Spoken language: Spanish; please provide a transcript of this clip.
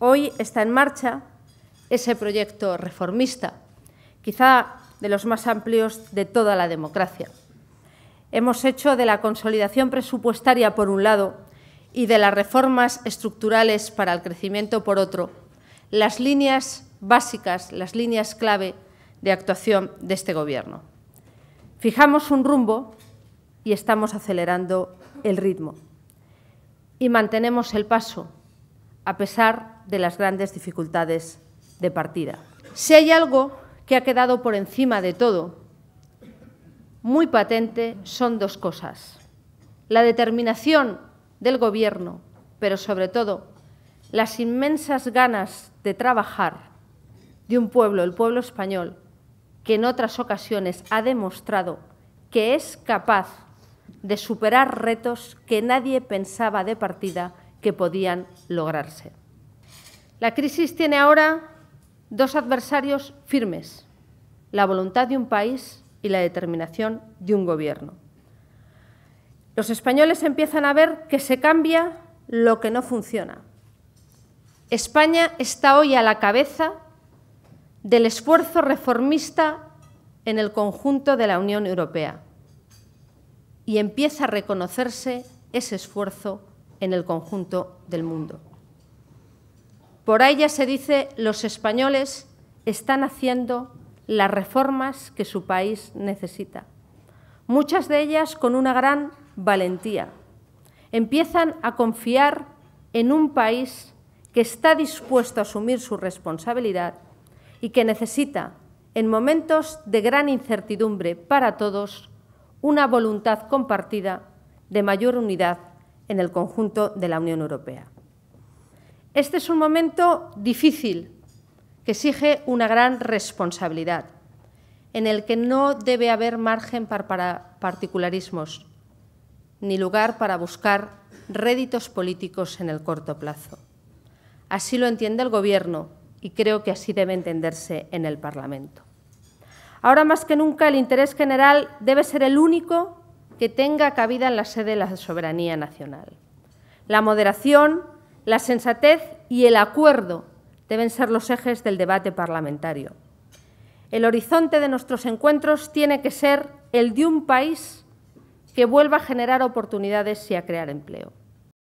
Hoy está en marcha ese proyecto reformista, quizá de los más amplios de toda la democracia. Hemos hecho de la consolidación presupuestaria, por un lado, y de las reformas estructurales para el crecimiento, por otro, las líneas básicas, las líneas clave de actuación de este Gobierno. Fijamos un rumbo y estamos acelerando el ritmo. Y mantenemos el paso a pesar de las grandes dificultades de partida. Si hay algo que ha quedado por encima de todo, muy patente, son dos cosas. La determinación del Gobierno, pero sobre todo las inmensas ganas de trabajar de un pueblo, el pueblo español, que en otras ocasiones ha demostrado que es capaz de superar retos que nadie pensaba de partida que podían lograrse. La crisis tiene ahora dos adversarios firmes, la voluntad de un país y la determinación de un gobierno. Los españoles empiezan a ver que se cambia lo que no funciona. España está hoy a la cabeza del esfuerzo reformista en el conjunto de la Unión Europea y empieza a reconocerse ese esfuerzo en el conjunto del mundo. Por ya se dice, los españoles están haciendo las reformas que su país necesita, muchas de ellas con una gran valentía. Empiezan a confiar en un país que está dispuesto a asumir su responsabilidad y que necesita, en momentos de gran incertidumbre para todos, una voluntad compartida de mayor unidad en el conjunto de la Unión Europea. Este es un momento difícil que exige una gran responsabilidad, en el que no debe haber margen para particularismos, ni lugar para buscar réditos políticos en el corto plazo. Así lo entiende el Gobierno y creo que así debe entenderse en el Parlamento. Ahora más que nunca el interés general debe ser el único que tenga cabida en la sede de la soberanía nacional. La moderación, la sensatez y el acuerdo deben ser los ejes del debate parlamentario. El horizonte de nuestros encuentros tiene que ser el de un país que vuelva a generar oportunidades y a crear empleo.